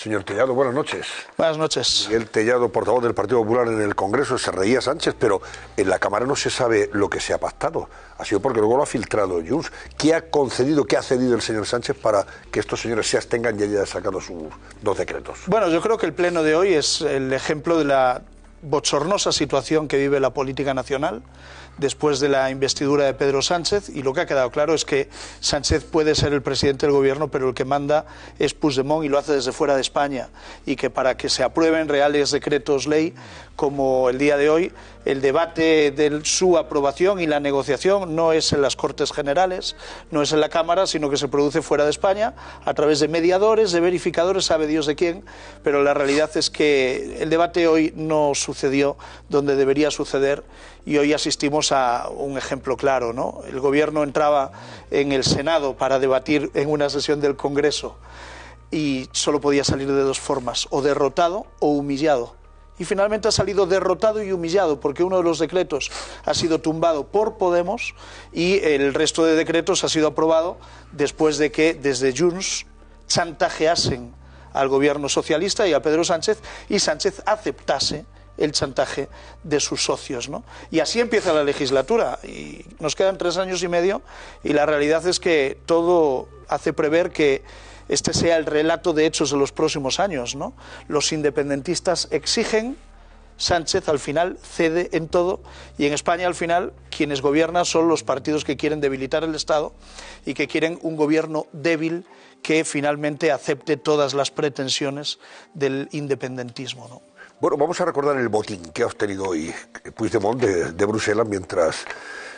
Señor Tellado, buenas noches. Buenas noches. Miguel Tellado, portavoz del Partido Popular en el Congreso, se reía Sánchez, pero en la Cámara no se sabe lo que se ha pactado. Ha sido porque luego lo ha filtrado Junts. ¿Qué ha concedido, qué ha cedido el señor Sánchez para que estos señores se abstengan y haya sacado sus dos decretos? Bueno, yo creo que el pleno de hoy es el ejemplo de la bochornosa situación que vive la política nacional después de la investidura de Pedro Sánchez y lo que ha quedado claro es que Sánchez puede ser el presidente del gobierno, pero el que manda es Puigdemont y lo hace desde fuera de España y que para que se aprueben reales decretos ley como el día de hoy, el debate de su aprobación y la negociación no es en las Cortes Generales, no es en la Cámara, sino que se produce fuera de España, a través de mediadores, de verificadores, sabe Dios de quién, pero la realidad es que el debate hoy no sucedió donde debería suceder y hoy asistimos a un ejemplo claro. ¿no? El Gobierno entraba en el Senado para debatir en una sesión del Congreso y solo podía salir de dos formas, o derrotado o humillado y finalmente ha salido derrotado y humillado porque uno de los decretos ha sido tumbado por Podemos y el resto de decretos ha sido aprobado después de que desde Junts chantajeasen al gobierno socialista y a Pedro Sánchez y Sánchez aceptase el chantaje de sus socios. ¿no? Y así empieza la legislatura. Y nos quedan tres años y medio y la realidad es que todo hace prever que este sea el relato de hechos de los próximos años, ¿no? Los independentistas exigen, Sánchez al final cede en todo y en España al final quienes gobiernan son los partidos que quieren debilitar el Estado y que quieren un gobierno débil que finalmente acepte todas las pretensiones del independentismo, ¿no? Bueno, vamos a recordar el botín que ha obtenido hoy Puigdemont de, de Bruselas mientras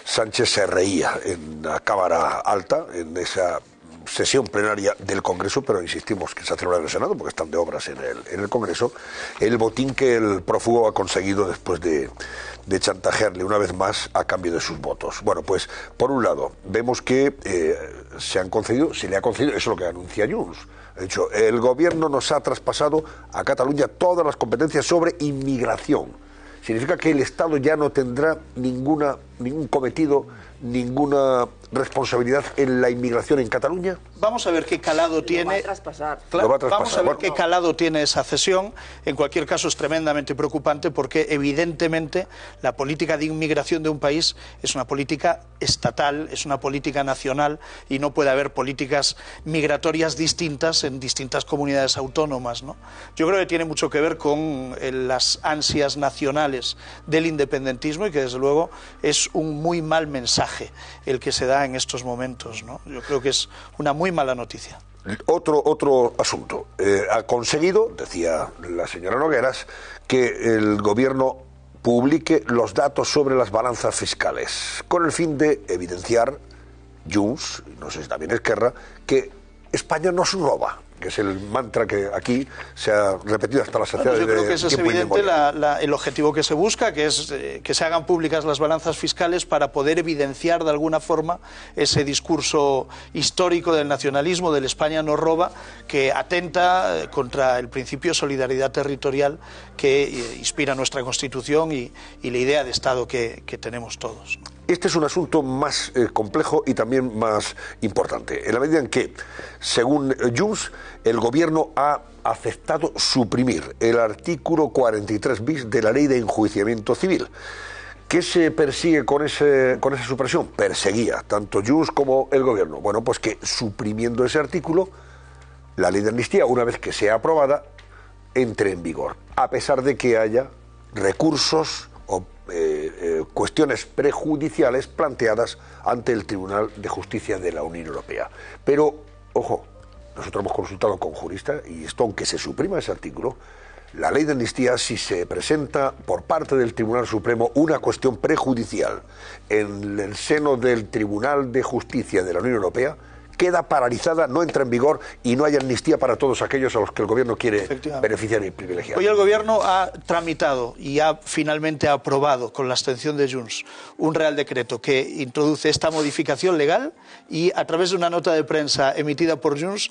Sánchez se reía en la Cámara Alta, en esa sesión plenaria del Congreso, pero insistimos que se ha en el Senado porque están de obras en el, en el Congreso, el botín que el prófugo ha conseguido después de, de chantajearle una vez más a cambio de sus votos. Bueno, pues por un lado, vemos que eh, se han concedido, se le ha concedido, eso es lo que anuncia Junts. De dicho, el gobierno nos ha traspasado a Cataluña todas las competencias sobre inmigración. Significa que el Estado ya no tendrá ninguna ningún cometido, ninguna responsabilidad en la inmigración en Cataluña? Vamos a ver qué calado tiene. Vamos a ver qué calado tiene esa cesión. En cualquier caso, es tremendamente preocupante porque, evidentemente, la política de inmigración de un país es una política estatal, es una política nacional y no puede haber políticas migratorias distintas en distintas comunidades autónomas. ¿no? Yo creo que tiene mucho que ver con eh, las ansias nacionales del independentismo y que, desde luego, es un muy mal mensaje el que se da en estos momentos. ¿no? Yo creo que es una muy mala noticia. Otro, otro asunto. Eh, ha conseguido, decía la señora Nogueras, que el gobierno publique los datos sobre las balanzas fiscales, con el fin de evidenciar, Junts, no sé si también Esquerra, que España no nos roba que es el mantra que aquí se ha repetido hasta la saciedad. yo creo que es evidente el objetivo que se busca, que es eh, que se hagan públicas las balanzas fiscales para poder evidenciar de alguna forma ese discurso histórico del nacionalismo, del España no roba, que atenta eh, contra el principio de solidaridad territorial que eh, inspira nuestra Constitución y, la idea de Estado que tenemos todos. Este es un asunto más eh, complejo y también más importante, en la medida en que, según eh, Junts, el gobierno ha aceptado suprimir el artículo 43 bis de la ley de enjuiciamiento civil. ¿Qué se persigue con, ese, con esa supresión? Perseguía tanto Junts como el gobierno. Bueno, pues que suprimiendo ese artículo, la ley de amnistía, una vez que sea aprobada, entre en vigor, a pesar de que haya recursos eh, eh, cuestiones prejudiciales planteadas ante el Tribunal de Justicia de la Unión Europea. Pero, ojo, nosotros hemos consultado con juristas y esto, aunque se suprima ese artículo, la ley de amnistía, si se presenta por parte del Tribunal Supremo una cuestión prejudicial en el seno del Tribunal de Justicia de la Unión Europea, queda paralizada, no entra en vigor y no hay amnistía para todos aquellos a los que el gobierno quiere beneficiar y privilegiar. Hoy el gobierno ha tramitado y ha finalmente aprobado con la abstención de Junts un real decreto que introduce esta modificación legal y a través de una nota de prensa emitida por Junts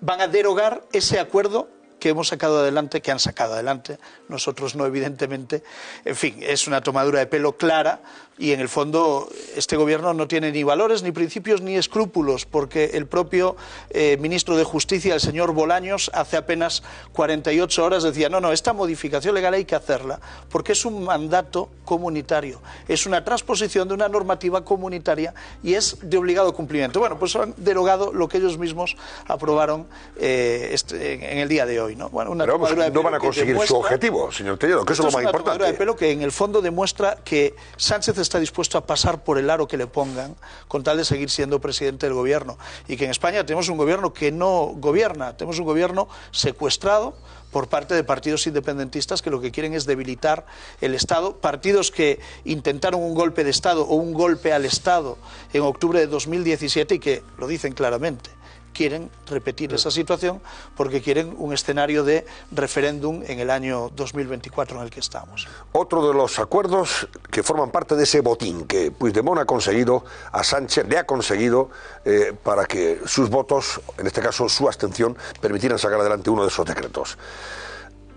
van a derogar ese acuerdo que hemos sacado adelante, que han sacado adelante, nosotros no, evidentemente. En fin, es una tomadura de pelo clara y en el fondo este gobierno no tiene ni valores, ni principios, ni escrúpulos, porque el propio eh, ministro de Justicia, el señor Bolaños, hace apenas 48 horas decía, no, no, esta modificación legal hay que hacerla, porque es un mandato comunitario, es una transposición de una normativa comunitaria y es de obligado cumplimiento. Bueno, pues han derogado lo que ellos mismos aprobaron eh, este, en, el día de hoy. ¿no? Pero vamos, no van a conseguir su objetivo, señor Tellado, que es lo más importante. de pelo que en el fondo demuestra que Sánchez está dispuesto a pasar por el aro que le pongan con tal de seguir siendo presidente del gobierno. Y que en España tenemos un gobierno que no gobierna, tenemos un gobierno secuestrado por parte de partidos independentistas que lo que quieren es debilitar el Estado, partidos que intentaron un golpe de Estado o un golpe al Estado en octubre de 2017 y que lo dicen claramente quieren repetir esa situación porque quieren un escenario de referéndum en el año 2024 en el que estamos. Otro de los acuerdos que forman parte de ese botín que Puigdemont ha conseguido, a Sánchez le ha conseguido eh, para que sus votos, en este caso su abstención, permitieran sacar adelante uno de esos decretos.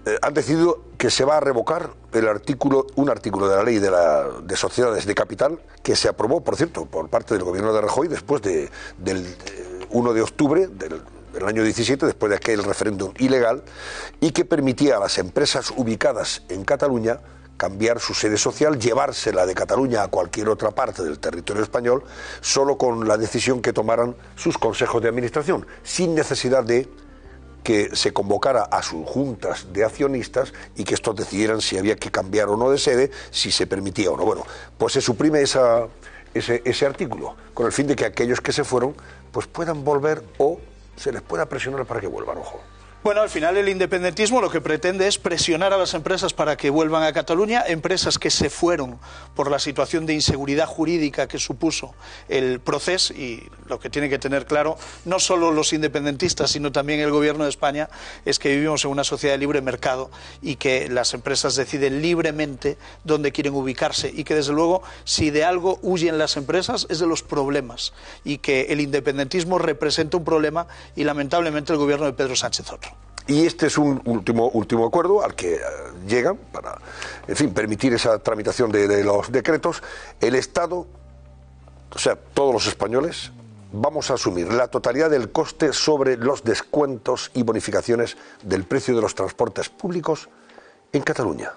Eh, han decidido que se va a revocar el artículo, un artículo de la ley de, sociedades de capital que se aprobó, por cierto, por parte del gobierno de Rajoy después del 1 de octubre del, año 17, después de aquel referéndum ilegal, y que permitía a las empresas ubicadas en Cataluña cambiar su sede social, llevársela de Cataluña a cualquier otra parte del territorio español, solo con la decisión que tomaran sus consejos de administración, sin necesidad de que se convocara a sus juntas de accionistas y que estos decidieran si había que cambiar o no de sede, si se permitía o no. Bueno, pues se suprime esa, ese, ese artículo, con el fin de que aquellos que se fueron pues puedan volver o se les pueda presionar para que vuelvan, ojo. Bueno, al final el independentismo lo que pretende es presionar a las empresas para que vuelvan a Cataluña, empresas que se fueron por la situación de inseguridad jurídica que supuso el proceso y lo que tiene que tener claro no solo los independentistas, sino también el gobierno de España, es que vivimos en una sociedad de libre mercado y que las empresas deciden libremente dónde quieren ubicarse y que desde luego si de algo huyen las empresas es de los problemas y que el independentismo representa un problema y lamentablemente el gobierno de Pedro Sánchez otro. Y este es un último, último acuerdo al que eh, llegan para, en fin, permitir esa tramitación de, los decretos. El Estado, o sea, todos los españoles, vamos a asumir la totalidad del coste sobre los descuentos y bonificaciones del precio de los transportes públicos en Cataluña.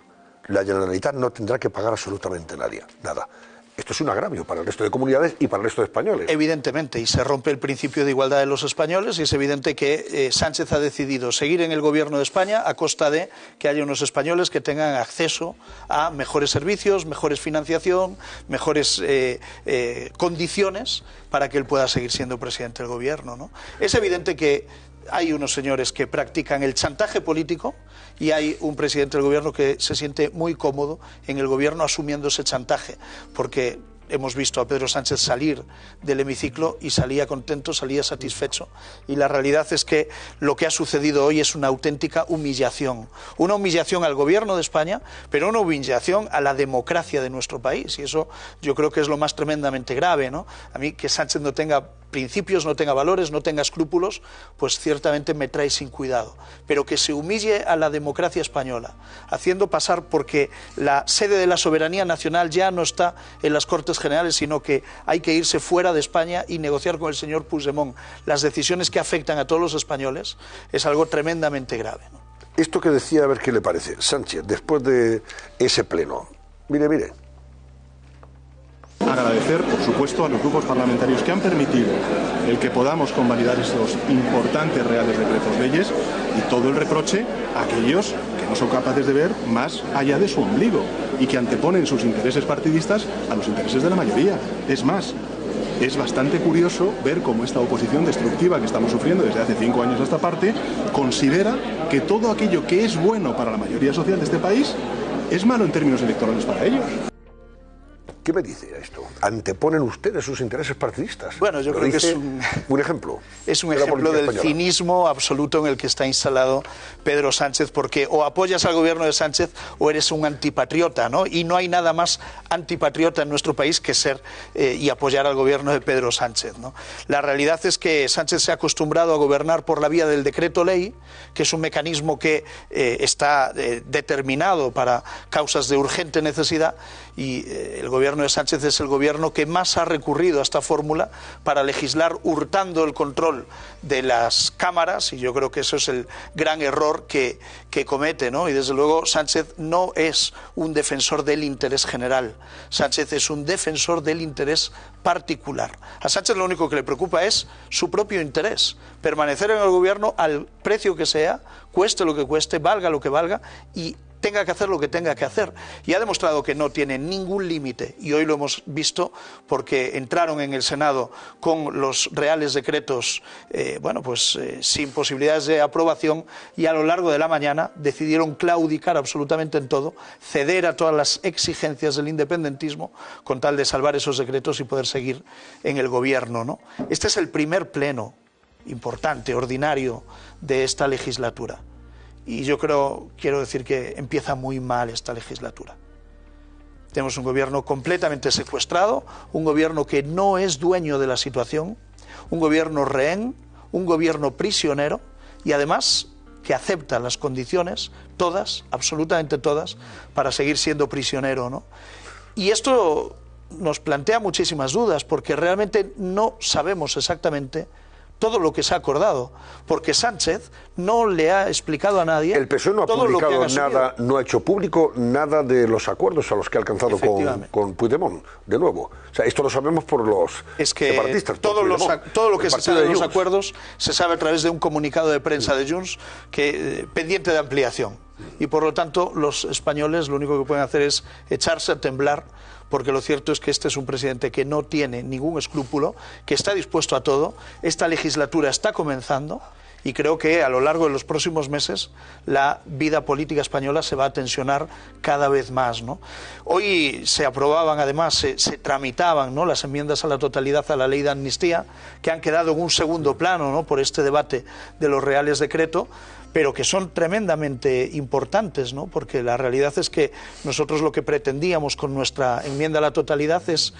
La Generalitat no tendrá que pagar absolutamente nadie, nada. Esto es un agravio para el resto de comunidades y para el resto de españoles. Evidentemente, y se rompe el principio de igualdad de los españoles, y es evidente que eh, Sánchez ha decidido seguir en el gobierno de España a costa de que haya unos españoles que tengan acceso a mejores servicios, mejores financiación, mejores eh, eh, condiciones para que él pueda seguir siendo presidente del gobierno. ¿no? Es evidente que hay unos señores que practican el chantaje político y hay un presidente del gobierno que se siente muy cómodo en el gobierno asumiendo ese chantaje, porque hemos visto a Pedro Sánchez salir del hemiciclo y salía contento, salía satisfecho. Y la realidad es que lo que ha sucedido hoy es una auténtica humillación. Una humillación al gobierno de España, pero una humillación a la democracia de nuestro país. Y eso yo creo que es lo más tremendamente grave, ¿no? A mí que Sánchez no tenga principios, no tenga valores, no tenga escrúpulos, pues ciertamente me trae sin cuidado. Pero que se humille a la democracia española, haciendo pasar porque la sede de la soberanía nacional ya no está en las Cortes Generales, sino que hay que irse fuera de España y negociar con el señor Puigdemont las decisiones que afectan a todos los españoles, es algo tremendamente grave. Esto que decía, a ver qué le parece, Sánchez, después de ese pleno. Mire, mire, Agradecer, por supuesto, a los grupos parlamentarios que han permitido el que podamos convalidar estos importantes reales decretos leyes y todo el reproche a aquellos que no son capaces de ver más allá de su ombligo y que anteponen sus intereses partidistas a los intereses de la mayoría. Es más, es bastante curioso ver cómo esta oposición destructiva que estamos sufriendo desde hace cinco años a esta parte considera que todo aquello que es bueno para la mayoría social de este país es malo en términos electorales para ellos. ¿Qué me dice esto? ¿Anteponen ustedes sus intereses partidistas? Bueno, yo creo que es un, ejemplo. Es un ejemplo del cinismo absoluto en el que está instalado Pedro Sánchez, porque o apoyas al gobierno de Sánchez o eres un antipatriota, ¿no? Y no hay nada más antipatriota en nuestro país que ser eh, y apoyar al gobierno de Pedro Sánchez, ¿no? La realidad es que Sánchez se ha acostumbrado a gobernar por la vía del decreto ley, que es un mecanismo que eh, está eh, determinado para causas de urgente necesidad y eh, el gobierno de Sánchez es el gobierno que más ha recurrido a esta fórmula para legislar hurtando el control de las cámaras y yo creo que eso es el gran error que, que comete. ¿no? Y desde luego Sánchez no es un defensor del interés general, Sánchez es un defensor del interés particular. A Sánchez lo único que le preocupa es su propio interés, permanecer en el gobierno al precio que sea, cueste lo que cueste, valga lo que valga y tenga que hacer lo que tenga que hacer. Y ha demostrado que no tiene ningún límite. Y hoy lo hemos visto porque entraron en el Senado con los reales decretos, eh, bueno, pues eh, sin posibilidades de aprobación y a lo largo de la mañana decidieron claudicar absolutamente en todo, ceder a todas las exigencias del independentismo con tal de salvar esos decretos y poder seguir en el gobierno. ¿no? Este es el primer pleno importante, ordinario de esta legislatura y yo creo, quiero decir que empieza muy mal esta legislatura. Tenemos un gobierno completamente secuestrado, un gobierno que no es dueño de la situación, un gobierno rehén, un gobierno prisionero y además que acepta las condiciones, todas, absolutamente todas, para seguir siendo prisionero. ¿no? Y esto nos plantea muchísimas dudas porque realmente no sabemos exactamente todo lo que se ha acordado, porque Sánchez no le ha explicado a nadie. El PSOE no ha publicado nada, no ha hecho público nada de los acuerdos a los que ha alcanzado con, con, Puigdemont, de nuevo. O sea, esto lo sabemos por los es que Todos todo lo que se sabe de los acuerdos se sabe a través de un comunicado de prensa de Junts que, eh, pendiente de ampliación. Y por lo tanto, los españoles lo único que pueden hacer es echarse a temblar porque lo cierto es que este es un presidente que no tiene ningún escrúpulo, que está dispuesto a todo. Esta legislatura está comenzando y creo que a lo largo de los próximos meses la vida política española se va a tensionar cada vez más. ¿no? Hoy se aprobaban, además, se, tramitaban ¿no? las enmiendas a la totalidad a la ley de amnistía, que han quedado en un segundo plano ¿no? por este debate de los reales decretos pero que son tremendamente importantes, ¿no? porque la realidad es que nosotros lo que pretendíamos con nuestra enmienda a la totalidad es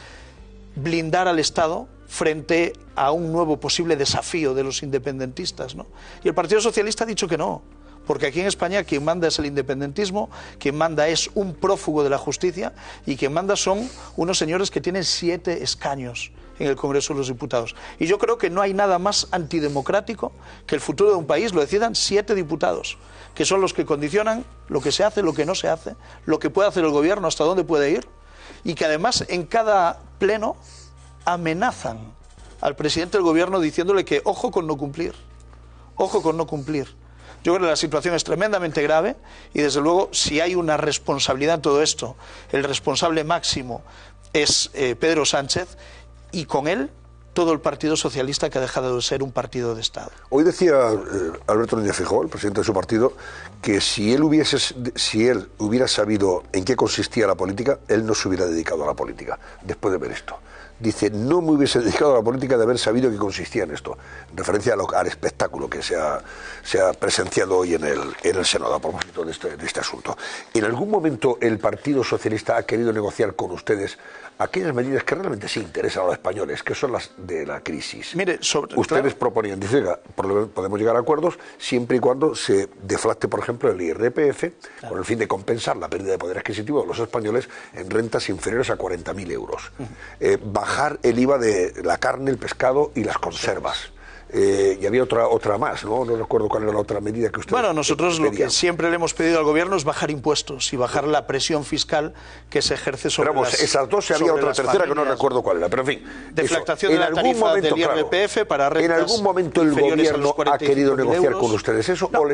blindar al Estado frente a un nuevo posible desafío de los independentistas. Y el Partido Socialista ha dicho que no, porque aquí en España quien manda es el independentismo, quien manda es un prófugo de la justicia y quien manda son unos señores que tienen siete escaños en el Congreso de los Diputados. Y yo creo que no hay nada más antidemocrático que el futuro de un país lo decidan siete diputados, que son los que condicionan lo que se hace, lo que no se hace, lo que puede hacer el gobierno, hasta dónde puede ir, y que además en cada pleno amenazan al presidente del gobierno diciéndole que ojo con no cumplir, ojo con no cumplir. Yo creo que la situación es tremendamente grave y desde luego si hay una responsabilidad en todo esto, el responsable máximo es eh, Pedro Sánchez y con él todo el Partido Socialista que ha dejado de ser un partido de Estado. Hoy decía eh, Alberto Núñez Fijó, el presidente de su partido, que si él, hubiese, si él hubiera sabido en qué consistía la política, él no se hubiera dedicado a la política, después de ver esto dice, no me hubiese dedicado a la política de haber sabido que consistía en esto, en referencia al espectáculo que se ha, se ha, presenciado hoy en el, en el Senado a propósito de este, de este asunto. ¿En algún momento el Partido Socialista ha querido negociar con ustedes aquellas medidas que realmente sí interesan a los españoles, que son las de la crisis. Ustedes proponían, dice... podemos llegar a acuerdos siempre y cuando se deflacte, por ejemplo, el IRPF con el fin de compensar la pérdida de poder adquisitivo de los españoles en rentas inferiores a 40.000 euros bajar el IVA de la carne, el pescado y las conservas. Eh, y había otra, otra más, ¿no? No recuerdo cuál era la otra medida que usted. Bueno, nosotros lo que siempre le hemos pedido al gobierno es bajar impuestos y bajar la presión fiscal que se ejerce sobre pero vamos, esas dos y había otra tercera que no recuerdo cuál era, pero en fin. Deflactación de la algún tarifa momento, del IRPF para ¿En algún momento el gobierno ha querido negociar con ustedes eso O,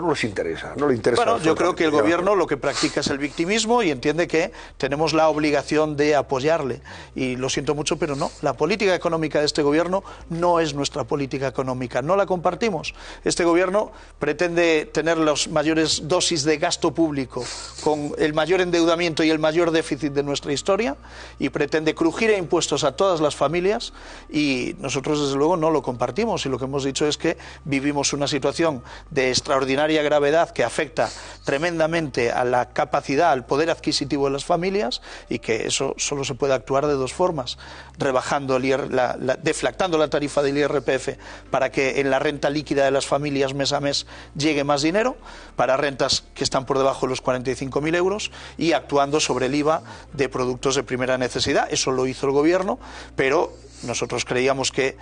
no les interesa? No interesa bueno, yo creo que el gobierno lo que practica es el victimismo y entiende que tenemos la obligación de apoyarle. Y lo siento mucho, pero no. La política económica de este gobierno no es nuestra política económica. No la compartimos. Este gobierno pretende tener las mayores dosis de gasto público con el mayor endeudamiento y el mayor déficit de nuestra historia y pretende crujir impuestos a todas las familias y nosotros desde luego no lo compartimos y lo que hemos dicho es que vivimos una situación de extraordinaria gravedad que afecta tremendamente a la capacidad, al poder adquisitivo de las familias y que eso solo se puede actuar de dos formas, rebajando el la, deflactando la tarifa del IRPF para que en la renta líquida de las familias mes a mes llegue más dinero, para rentas que están por debajo de los 45.000 euros y actuando sobre el IVA de productos de primera necesidad. Eso lo hizo el Gobierno, pero nosotros creíamos que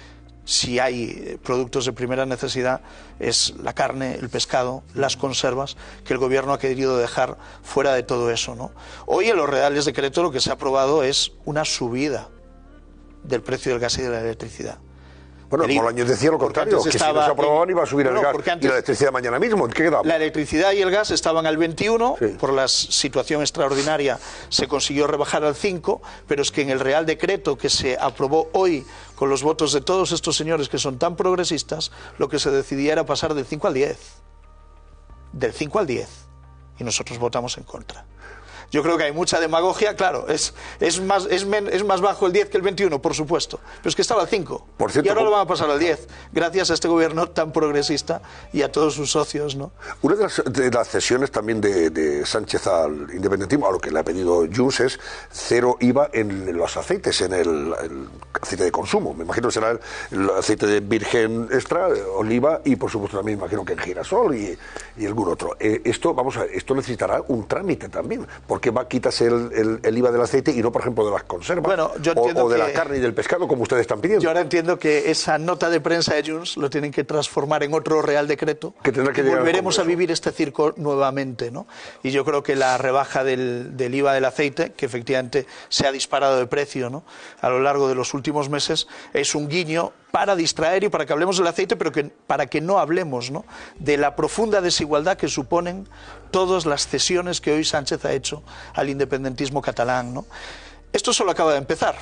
si hay eh, productos de primera necesidad, es la carne, el pescado, las conservas, que el gobierno ha querido dejar fuera de todo eso. ¿no? Hoy en los reales decretos lo que se ha aprobado es una subida del precio del gas y de la electricidad. Bueno, como año decía lo contrario, que estaba si no se iba a subir el gas y la electricidad mañana mismo. ¿En qué La electricidad y el gas estaban al 21, por la situación extraordinaria se consiguió rebajar al 5, pero es que en el Real Decreto que se aprobó hoy con los votos de todos estos señores que son tan progresistas, lo que se decidía era pasar del 5 al 10. Del 5 al 10. Y nosotros votamos en contra. Yo creo que hay mucha demagogia, claro, es, es, más, es, más bajo el 10 que el 21, por supuesto, pero es que estaba al 5. Por cierto, y ahora lo van a pasar al 10, gracias a este gobierno tan progresista y a todos sus socios. ¿no? Una de las, de cesiones también de, Sánchez al independentismo, a lo que le ha pedido Junts, es cero IVA en los aceites, en el, aceite de consumo. Me imagino que será el, aceite de virgen extra, oliva y, por supuesto, también me imagino que el girasol y, algún otro. Eh, esto, vamos a esto necesitará un trámite también porque va quitas el, el, IVA del aceite y no, por ejemplo, de las conservas? Bueno, yo o, de la carne y del pescado, como ustedes están pidiendo. Yo ahora entiendo que esa nota de prensa de Junts lo tienen que transformar en otro Real Decreto. Que tendrá que Volveremos a vivir este circo nuevamente, ¿no? Y yo creo que la rebaja del, del IVA del aceite, que efectivamente se ha disparado de precio, ¿no? A lo largo de los últimos meses, es un guiño para distraer y para que hablemos del aceite, pero que, para que no hablemos ¿no? de la profunda desigualdad que suponen todas las cesiones que hoy Sánchez ha hecho al independentismo catalán. Esto solo acaba de empezar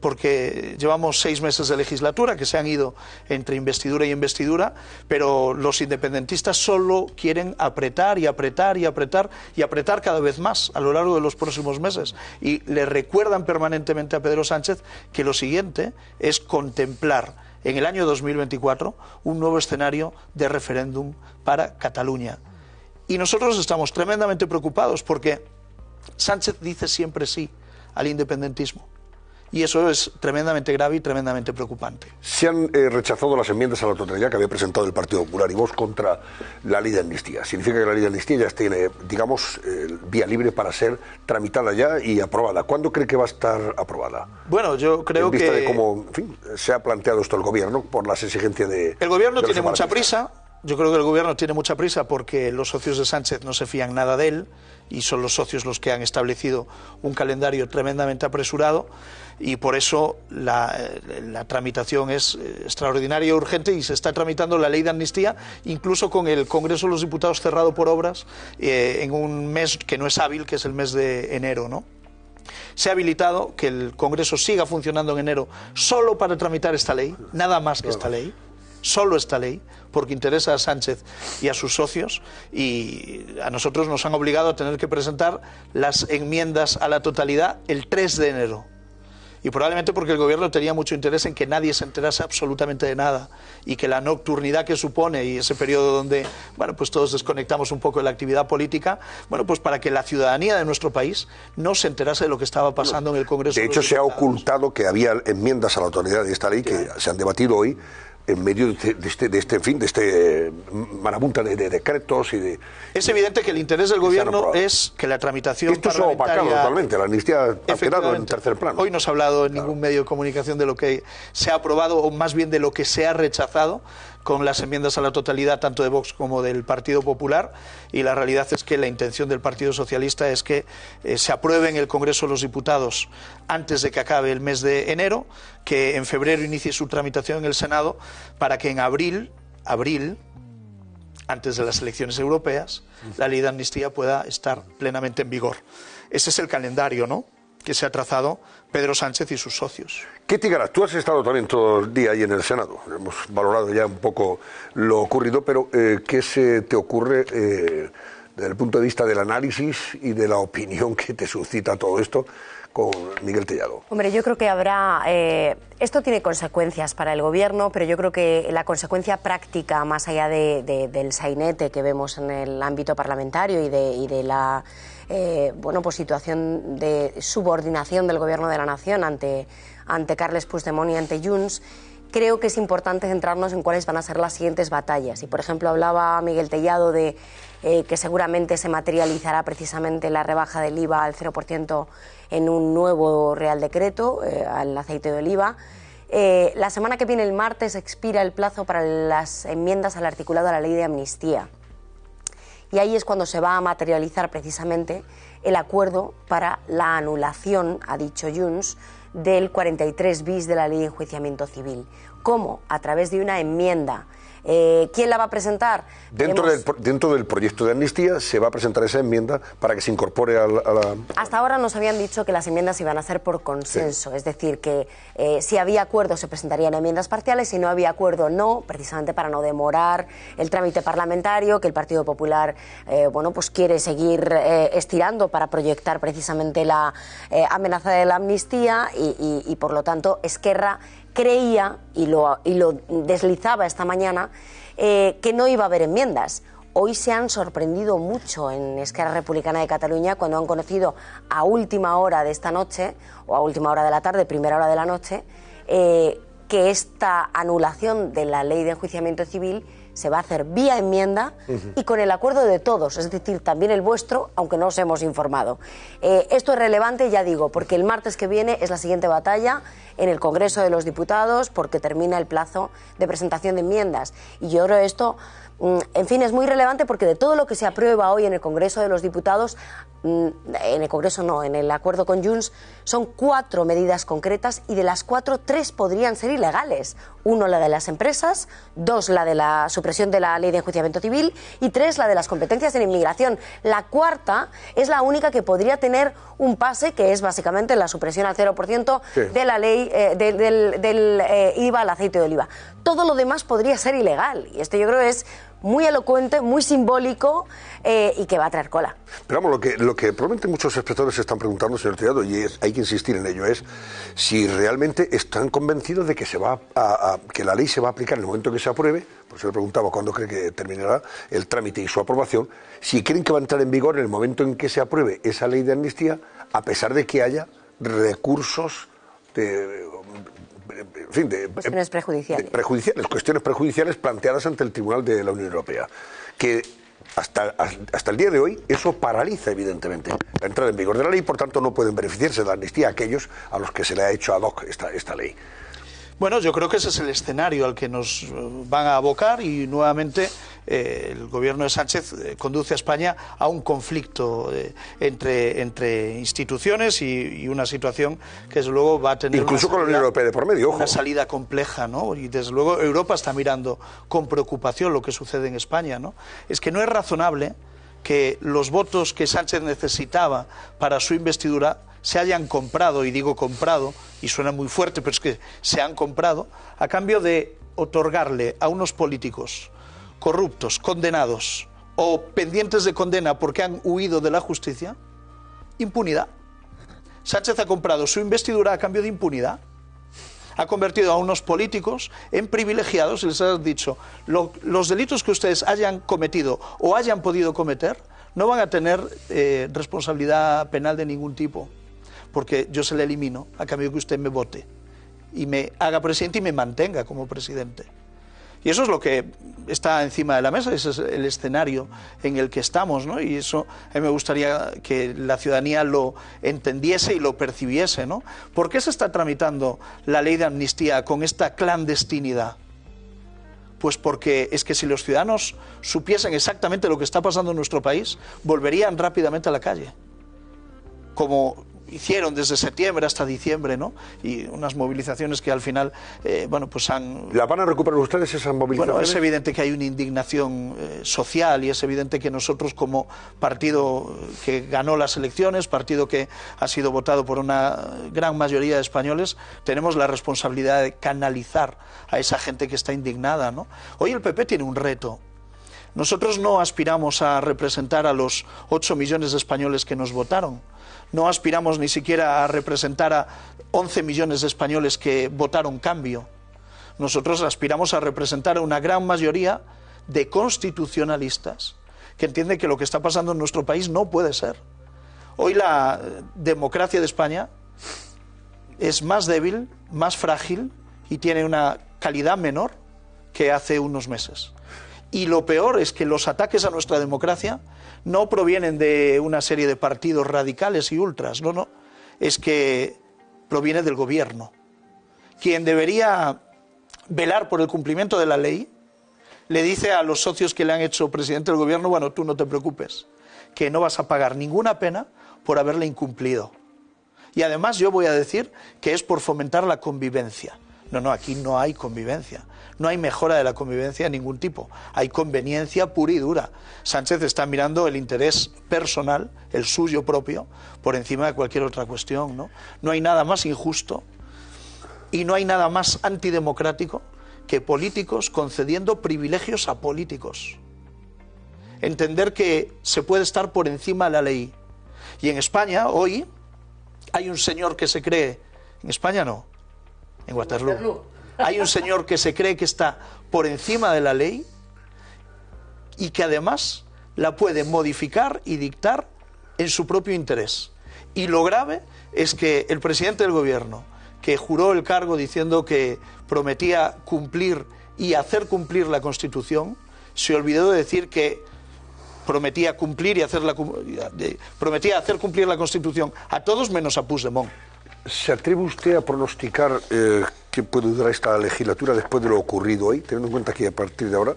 porque llevamos seis meses de legislatura que se han ido entre investidura y investidura, pero los independentistas solo quieren apretar y apretar y apretar y apretar cada vez más a lo largo de los próximos meses. Y le recuerdan permanentemente a Pedro Sánchez que lo siguiente es contemplar en el año 2024 un nuevo escenario de referéndum para Cataluña. Y nosotros estamos tremendamente preocupados porque Sánchez dice siempre sí al independentismo. Y eso es tremendamente grave y tremendamente preocupante. Se han eh, rechazado las enmiendas a la autoridad que había presentado el Partido Popular y vos contra la ley de amnistía. Significa que la ley de amnistía ya tiene, digamos, vía libre para ser tramitada ya y aprobada. ¿Cuándo cree que va a estar aprobada? Bueno, yo creo en vista de cómo se ha planteado esto el gobierno por las exigencias de. El gobierno tiene mucha prisa yo creo que el gobierno tiene mucha prisa porque los socios de Sánchez no se fían nada de él y son los socios los que han establecido un calendario tremendamente apresurado y por eso la, eh, tramitación es eh, extraordinaria y urgente y se está tramitando la ley de amnistía incluso con el Congreso de los Diputados cerrado por obras eh, en un mes que no es hábil, que es el mes de enero, ¿no? Se ha habilitado que el Congreso siga funcionando en enero solo para tramitar esta ley, nada más que esta ley solo esta ley, porque interesa a Sánchez y a sus socios, y a nosotros nos han obligado a tener que presentar las enmiendas a la totalidad el 3 de enero. Y probablemente porque el gobierno tenía mucho interés en que nadie se enterase absolutamente de nada y que la nocturnidad que supone y ese periodo donde, bueno, pues todos desconectamos un poco de la actividad política, bueno, pues para que la ciudadanía de nuestro país no se enterase de lo que estaba pasando en el Congreso. De hecho, se ha ocultado que había enmiendas a la autoridad de esta ley que se han debatido hoy en medio de, este, este, este fin, de este eh, marabunta de, decretos y de... Es evidente que el interés del gobierno es que la tramitación Esto parlamentaria... Esto totalmente, la amnistía ha quedado en tercer plano. Hoy no se ha hablado en ningún medio de comunicación de lo que se ha aprobado, o más bien de lo que se ha rechazado, con las enmiendas a la totalidad tanto de Vox como del Partido Popular y la realidad es que la intención del Partido Socialista es que eh, se apruebe en el Congreso de los Diputados antes de que acabe el mes de enero, que en febrero inicie su tramitación en el Senado para que en abril, abril antes de las elecciones europeas, la ley de amnistía pueda estar plenamente en vigor. Ese es el calendario, ¿no? que se ha trazado Pedro Sánchez y sus socios. ¿Qué Garas, tú has estado también todo el día ahí en el Senado. Hemos valorado ya un poco lo ocurrido, pero eh, ¿qué se te ocurre eh, desde el punto de vista del análisis y de la opinión que te suscita todo esto? con Miguel Tellado. Hombre, yo creo que habrá. Eh, esto tiene consecuencias para el gobierno, pero yo creo que la consecuencia práctica, más allá del sainete que vemos en el ámbito parlamentario y de la eh, bueno, pues situación de subordinación del Gobierno de la Nación ante, ante Carles Puigdemont y ante Junts, creo que es importante centrarnos en cuáles van a ser las siguientes batallas. Y, por ejemplo, hablaba Miguel Tellado de eh, que seguramente se materializará precisamente la rebaja del IVA al 0% en un nuevo Real Decreto eh, al aceite de oliva. la semana que viene, el martes, expira el plazo para las enmiendas al articulado de la ley de amnistía. Y ahí es cuando se va a materializar precisamente el acuerdo para la anulación, ha dicho Junts, del 43 bis de la Ley de Enjuiciamiento Civil. como A través de una enmienda eh, ¿Quién la va a presentar? Dentro, del, dentro del proyecto de amnistía se va a presentar esa enmienda para que se incorpore a la... Hasta ahora nos habían dicho que las enmiendas iban a hacer por consenso, es decir, que eh, si había acuerdo se presentarían enmiendas parciales, si no había acuerdo no, precisamente para no demorar el trámite parlamentario que el Partido Popular eh, bueno, pues quiere seguir estirando para proyectar precisamente la amenaza de la amnistía y, y por lo tanto Esquerra creía, y lo, y lo deslizaba esta mañana, eh, que no iba a haber enmiendas. Hoy se han sorprendido mucho en Esquerra Republicana de Cataluña cuando han conocido a última hora de esta noche, o a última hora de la tarde, primera hora de la noche, eh, que esta anulación de la ley de enjuiciamiento civil se va a hacer vía enmienda y con el acuerdo de todos, es decir, también el vuestro, aunque no os hemos informado. Eh, esto es relevante, ya digo, porque el martes que viene es la siguiente batalla en el Congreso de los Diputados, porque termina el plazo de presentación de enmiendas. Y yo creo esto Mm, en fin, es muy relevante porque de todo lo que se aprueba hoy en el Congreso de los Diputados, mm, en el Congreso no, en el acuerdo con Junts, son cuatro medidas concretas y de las cuatro, tres podrían ser ilegales. Uno, la de las empresas, dos, la de la supresión de la ley de enjuiciamiento civil y tres, la de las competencias en inmigración. La cuarta es la única que podría tener un pase, que es básicamente la supresión al 0% ciento de la ley eh, del, eh, IVA al aceite de oliva. Todo lo demás podría ser ilegal y esto yo creo es muy elocuente, muy simbólico eh, y que va a traer cola. Pero vamos, lo que, lo que probablemente muchos espectadores se están preguntando, señor Tirado, y hay que insistir en ello, es si realmente están convencidos de que, se va que la ley se va a aplicar en el momento en que se apruebe, por eso le preguntaba cuándo cree que terminará el trámite y su aprobación, si creen que va a entrar en vigor en el momento en que se apruebe esa ley de amnistía, a pesar de que haya recursos de en fin, eh, cuestiones prejudiciales. Cuestiones prejudiciales planteadas ante el Tribunal de la Unión Europea, que hasta, hasta el día de hoy eso paraliza evidentemente la entrada en vigor de la ley, por tanto no pueden beneficiarse de la amnistía aquellos a los que se le ha hecho ad hoc esta, esta ley. Bueno, yo creo que ese es el escenario al que nos van a abocar y nuevamente eh, el gobierno de Sánchez eh, conduce a España a un conflicto eh, entre, instituciones y, una situación que desde luego va a tener una, por medio, una salida compleja, ¿no? Y desde luego Europa está mirando con preocupación lo que sucede en España, ¿no? Es que no es razonable que los votos que Sánchez necesitaba para su investidura se hayan comprado, y digo comprado, y suena muy fuerte, pero es que se han comprado, a cambio de otorgarle a unos políticos corruptos, condenados o pendientes de condena porque han huido de la justicia? Impunidad. Sánchez ha comprado su investidura a cambio de impunidad. Ha convertido a unos políticos en privilegiados y les ha dicho, los delitos que ustedes hayan cometido o hayan podido cometer no van a tener eh, responsabilidad penal de ningún tipo, porque yo se le elimino a cambio que usted me vote y me haga presidente y me mantenga como presidente. Y eso es lo que está encima de la mesa, ese es el escenario en el que estamos, ¿no? Y eso a mí me gustaría que la ciudadanía lo entendiese y lo percibiese, ¿no? ¿Por qué se está tramitando la ley de amnistía con esta clandestinidad? Pues porque es que si los ciudadanos supiesen exactamente lo que está pasando en nuestro país, volverían rápidamente a la calle. Como hicieron desde septiembre hasta diciembre, ¿no? Y unas movilizaciones que al final, eh, bueno, pues han... ¿La van a recuperar ustedes esas movilizaciones? Bueno, es evidente que hay una indignación eh, social y es evidente que nosotros como partido que ganó las elecciones, partido que ha sido votado por una gran mayoría de españoles, tenemos la responsabilidad de canalizar a esa gente que está indignada, ¿no? Hoy el PP tiene un reto, nosotros no aspiramos a representar a los 8 millones de españoles que nos votaron. No aspiramos ni siquiera a representar a 11 millones de españoles que votaron cambio. Nosotros aspiramos a representar a una gran mayoría de constitucionalistas que entiende que lo que está pasando en nuestro país no puede ser. Hoy la eh, democracia de España es más débil, más frágil y tiene una calidad menor que hace unos meses. Y lo peor es que los ataques a nuestra democracia no provienen de una serie de partidos radicales y ultras, no, no, es que proviene del gobierno. Quien debería velar por el cumplimiento de la ley le dice a los socios que le han hecho presidente del gobierno, bueno, tú no te preocupes, que no vas a pagar ninguna pena por haberle incumplido. Y además yo voy a decir que es por fomentar la convivencia. No, no, aquí no hay convivencia no hay mejora de la convivencia de ningún tipo, hay conveniencia pura y dura. Sánchez está mirando el interés personal, el suyo propio, por encima de cualquier otra cuestión. No, no hay nada más injusto y no hay nada más antidemocrático que políticos concediendo privilegios a políticos. Entender que se puede estar por encima de la ley. Y en España, hoy, hay un señor que se cree, en España no, en Waterloo, hay un señor que se cree que está por encima de la ley y que además la puede modificar y dictar en su propio interés. Y lo grave es que el presidente del gobierno, que juró el cargo diciendo que prometía cumplir y hacer cumplir la Constitución, se olvidó de decir que prometía cumplir y hacer la, prometía hacer cumplir la Constitución a todos menos a Puigdemont. ¿Se atreve usted a pronosticar eh, qué puede durar esta legislatura después de lo ocurrido hoy, teniendo en cuenta que a partir de ahora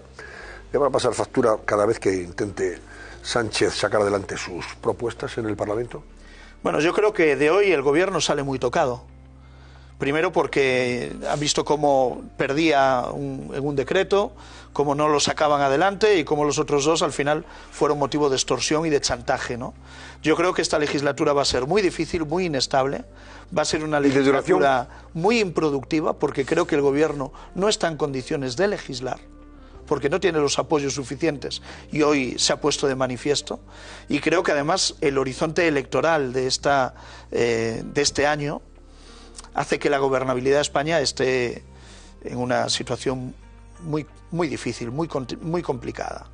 le van a pasar factura cada vez que intente Sánchez sacar adelante sus propuestas en el Parlamento? Bueno, yo creo que de hoy el gobierno sale muy tocado. Primero porque han visto cómo perdía en un decreto, como no lo sacaban adelante y como los otros dos al final fueron motivo de extorsión y de chantaje. ¿no? Yo creo que esta legislatura va a ser muy difícil, muy inestable, va a ser una legislatura muy improductiva porque creo que el gobierno no está en condiciones de legislar porque no tiene los apoyos suficientes y hoy se ha puesto de manifiesto. Y creo que además el horizonte electoral de, esta, eh, de este año hace que la gobernabilidad de España esté en una situación muy, muy difícil, muy, muy complicada,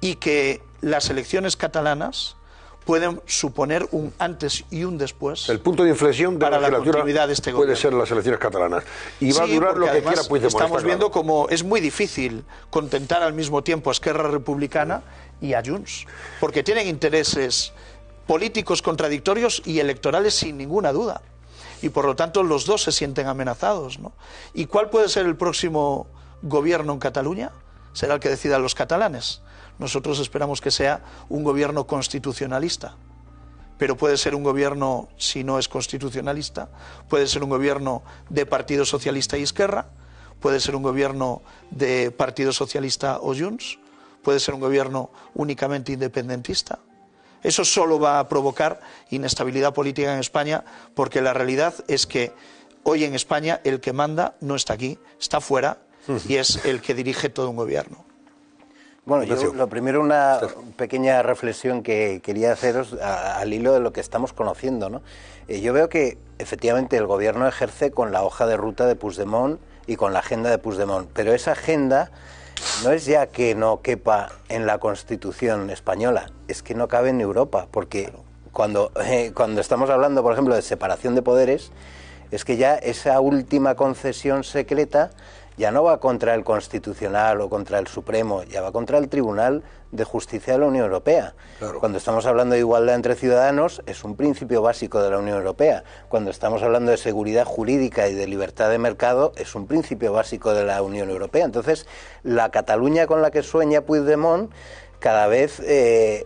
y que las elecciones catalanas pueden suponer un antes y un después. El punto de inflexión para la, continuidad de este gobierno. Puede ser las elecciones catalanas. Y va a durar lo que quiera Puigdemont. Estamos viendo como es muy difícil contentar al mismo tiempo a Esquerra Republicana y a Junts, porque tienen intereses políticos contradictorios y electorales sin ninguna duda. Y por lo tanto los dos se sienten amenazados. ¿Y cuál puede ser el próximo gobierno en Cataluña será el que decidan los catalanes. Nosotros esperamos que sea un gobierno constitucionalista, pero puede ser un gobierno, si no es constitucionalista, puede ser un gobierno de Partido Socialista y Izquierda, puede ser un gobierno de Partido Socialista o Junts, puede ser un gobierno únicamente independentista. Eso solo va a provocar inestabilidad política en España, porque la realidad es que hoy en España el que manda no está aquí, está fuera y es el que dirige todo un gobierno. Bueno, yo lo primero una pequeña reflexión que quería haceros al hilo de lo que estamos conociendo. ¿no? Eh, yo veo que efectivamente el gobierno ejerce con la hoja de ruta de Puigdemont y con la agenda de Puigdemont, pero esa agenda no es ya que no quepa en la Constitución española, es que no cabe en Europa, porque cuando, eh, cuando estamos hablando, por ejemplo, de separación de poderes, es que ya esa última concesión secreta ya no va contra el Constitucional o contra el Supremo, ya va contra el Tribunal de Justicia de la Unión Europea. Cuando estamos hablando de igualdad entre ciudadanos, es un principio básico de la Unión Europea. Cuando estamos hablando de seguridad jurídica y de libertad de mercado, es un principio básico de la Unión Europea. Entonces, la Cataluña con la que sueña Puigdemont cada vez eh,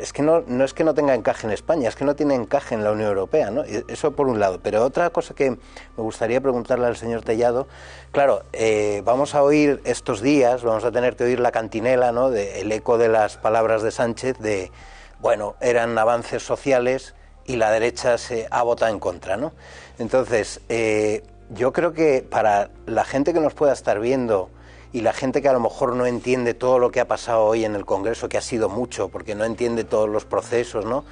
es que no, es que no tenga encaje en España, es que no tiene encaje en la Unión Europea, ¿no? Eso por un lado. Pero otra cosa que me gustaría preguntarle al señor Tellado, claro, eh, vamos a oír estos días, vamos a tener que oír la cantinela, ¿no? el eco de las palabras de Sánchez de, bueno, eran avances sociales y la derecha se ha votado en contra, ¿no? Entonces, eh, yo creo que para la gente que nos pueda estar viendo y la gente que a lo mejor no entiende todo lo que ha pasado hoy en el Congreso, que ha sido mucho, porque no entiende todos los procesos, ¿no?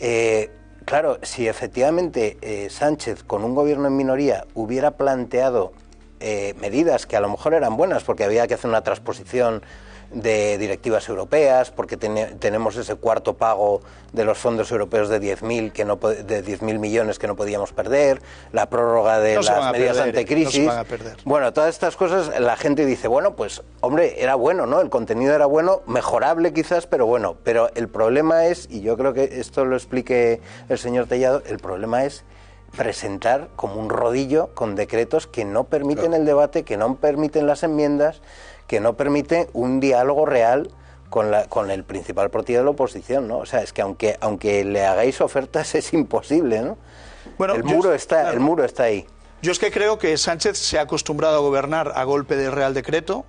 Eh, claro, si efectivamente eh, Sánchez, con un gobierno en minoría, hubiera planteado eh, medidas que a lo mejor eran buenas, porque había que hacer una transposición de directivas europeas, porque tenemos ese cuarto pago de los fondos europeos de 10.000 que no de mil millones que no podíamos perder, la prórroga de las medidas ante crisis, bueno, todas estas cosas la gente dice, bueno, pues hombre, era bueno, ¿no? El contenido era bueno, mejorable quizás, pero bueno, pero el problema es y yo creo que esto lo explique el señor Tellado, el problema es presentar como un rodillo con decretos que no permiten el debate, que no permiten las enmiendas, que no permite un diálogo real con, la, con el principal partido de la oposición, ¿no? O sea, es que aunque, aunque le hagáis ofertas es imposible, ¿no? Bueno, el, muro está, el muro está ahí. Yo es que creo que Sánchez se ha acostumbrado a gobernar a golpe de Real Decreto.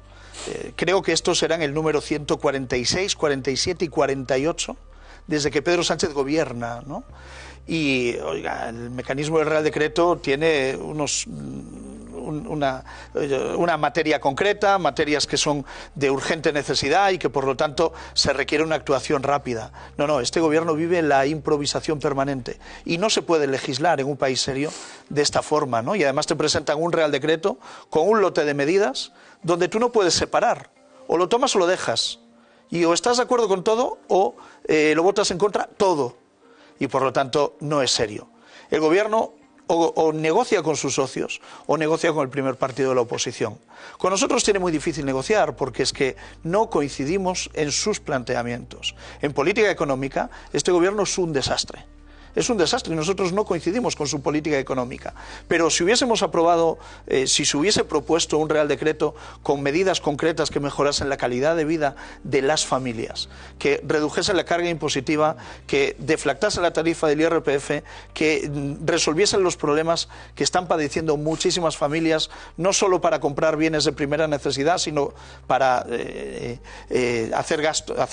Eh, creo que estos serán el número 146, 47 y 48 desde que Pedro Sánchez gobierna, ¿no? Y, oiga, el mecanismo del Real Decreto tiene unos eh, una, materia concreta, materias que son de urgente necesidad y que por lo tanto se requiere una actuación rápida. No, no, este gobierno vive la improvisación permanente y no se puede legislar en un país serio de esta forma, ¿no? Y además te presentan un real decreto con un lote de medidas donde tú no puedes separar, o lo tomas o lo dejas, y o estás de acuerdo con todo o eh, lo votas en contra, todo, y por lo tanto no es serio. El gobierno o, negocia con sus socios o negocia con el primer partido de la oposición. Con nosotros tiene muy difícil negociar porque es que no coincidimos en sus planteamientos. En política económica, este gobierno es un desastre es un desastre y nosotros no coincidimos con su política económica. Pero si hubiésemos aprobado, eh, si se hubiese propuesto un Real Decreto con medidas concretas que mejorasen la calidad de vida de las familias, que redujese la carga impositiva, que deflactase la tarifa del IRPF, que mm, resolviesen los problemas que están padeciendo muchísimas familias, no solo para comprar bienes de primera necesidad, sino para eh, eh, hacer,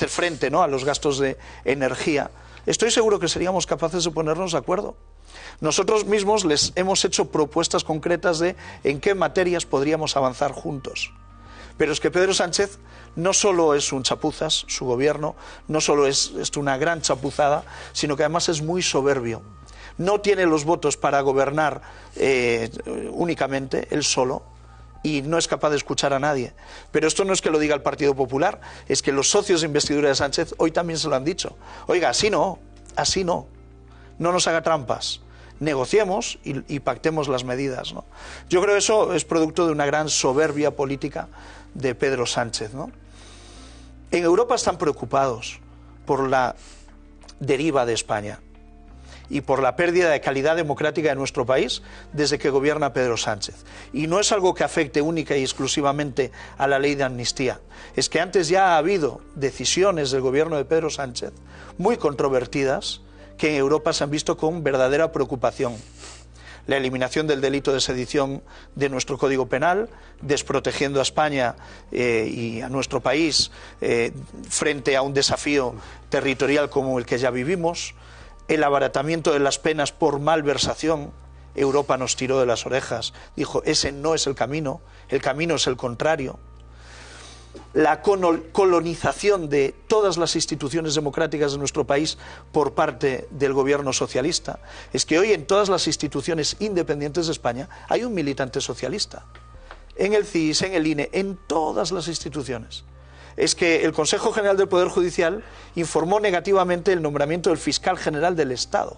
frente a los gastos de energía estoy seguro que seríamos capaces de ponernos de acuerdo. Nosotros mismos les hemos hecho propuestas concretas de en qué materias podríamos avanzar juntos. Pero es que Pedro Sánchez no solo es un chapuzas, su gobierno, no solo es, una gran chapuzada, sino que además es muy soberbio. No tiene los votos para gobernar eh, únicamente, él solo, y no es capaz de escuchar a nadie. Pero esto no es que lo diga el Partido Popular, es que los socios de investidura de Sánchez hoy también se lo han dicho. Oiga, así no, así no. No nos haga trampas. Negociemos y, pactemos las medidas. Yo creo que eso es producto de una gran soberbia política de Pedro Sánchez. En Europa están preocupados por la deriva de España y por la pérdida de calidad democrática de nuestro país desde que gobierna Pedro Sánchez. Y no es algo que afecte única y exclusivamente a la ley de amnistía. Es que antes ya ha habido decisiones del gobierno de Pedro Sánchez muy controvertidas que en Europa se han visto con verdadera preocupación la eliminación del delito de sedición de nuestro Código Penal, desprotegiendo a España eh, y a nuestro país eh, frente a un desafío territorial como el que ya vivimos, el abaratamiento de las penas por malversación. Europa nos tiró de las orejas, dijo, ese no es el camino, el camino es el contrario. La colonización de todas las instituciones democráticas de nuestro país por parte del gobierno socialista. Es que hoy en todas las instituciones independientes de España hay un militante socialista. En el CIS, en el INE, en todas las instituciones es que el Consejo General del Poder Judicial informó negativamente el nombramiento del fiscal general del Estado.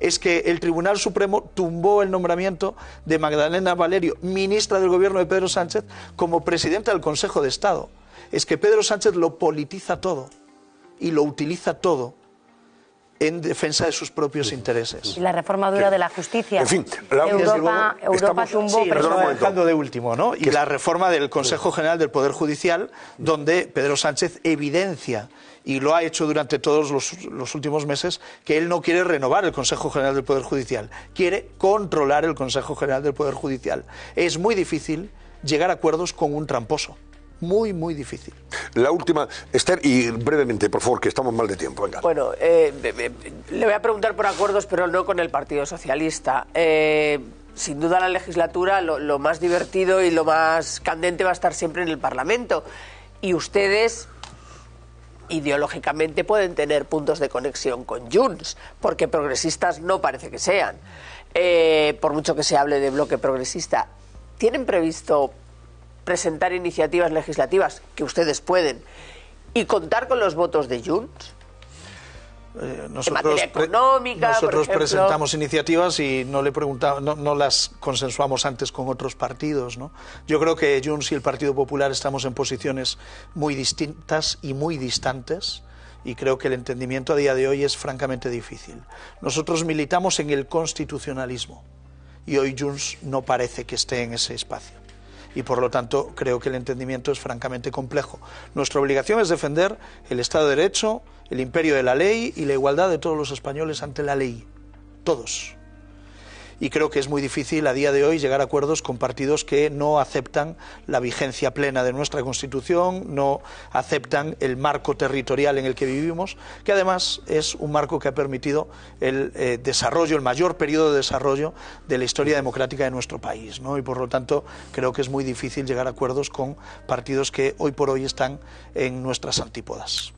Es que el Tribunal Supremo tumbó el nombramiento de Magdalena Valerio, ministra del gobierno de Pedro Sánchez, como presidenta del Consejo de Estado. Es que Pedro Sánchez lo politiza todo y lo utiliza todo en defensa de sus propios intereses. Y la reforma dura de la justicia. En fin, la Europa, Europa tumbó sí, dejando de último, ¿no? Y la reforma del Consejo General del Poder Judicial, donde Pedro Sánchez evidencia y lo ha hecho durante todos los, los, últimos meses, que él no quiere renovar el Consejo General del Poder Judicial, quiere controlar el Consejo General del Poder Judicial. Es muy difícil llegar a acuerdos con un tramposo muy, muy difícil. La última, Esther, y brevemente, por favor, que estamos mal de tiempo. Bueno, eh, le voy a preguntar por acuerdos, pero no con el Partido Socialista. Eh, sin duda la legislatura, lo, más divertido y lo más candente va a estar siempre en el Parlamento. Y ustedes ideológicamente pueden tener puntos de conexión con Junts, porque progresistas no parece que sean, eh, por mucho que se hable de bloque progresista. ¿Tienen previsto presentar iniciativas legislativas, que ustedes pueden, y contar con los votos de Junts? Eh, nosotros, económica, nosotros presentamos iniciativas y no le preguntamos, no, las consensuamos antes con otros partidos. ¿no? Yo creo que Junts y el Partido Popular estamos en posiciones muy distintas y muy distantes y creo que el entendimiento a día de hoy es francamente difícil. Nosotros militamos en el constitucionalismo y hoy Junts no parece que esté en ese espacio y por lo tanto creo que el entendimiento es francamente complejo. Nuestra obligación es defender el Estado de Derecho, el imperio de la ley y la igualdad de todos los españoles ante la ley. Todos y creo que es muy difícil a día de hoy llegar a acuerdos con partidos que no aceptan la vigencia plena de nuestra Constitución, no aceptan el marco territorial en el que vivimos, que además es un marco que ha permitido el eh, desarrollo, el mayor periodo de desarrollo de la historia democrática de nuestro país. ¿no? Y por lo tanto creo que es muy difícil llegar a acuerdos con partidos que hoy por hoy están en nuestras antípodas.